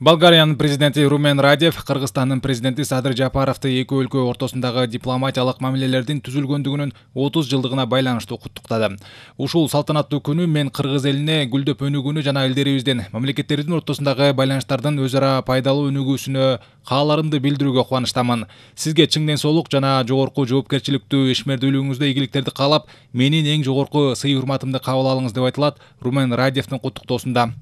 болгариянын президенти румен радев кыргызстандын президенти садыр жапаровду эки өлкө ортосундагы дипломатиялык мамилелердин түзүлгөндүгүнүн отуз жылдыгына байланыштуу куттуктады ушул салтанаттуу күнү мен кыргыз элине гүлдөп өнүгүүнү жана элдерибиздин мамлекеттерибиздин ортосундагы байланыштардын өз ара пайдалуу өнүгүүсүнө кааларымды билдирүүгө кубанычтамын сизге чың ден соолук жана жогорку жоопкерчиликтүү ишмердүүлүгүңүздө ийгиликтерди каалап менин эң жогорку сый урматымды кабыл алыңыз деп айтылат румен радевдин куттуктоосунда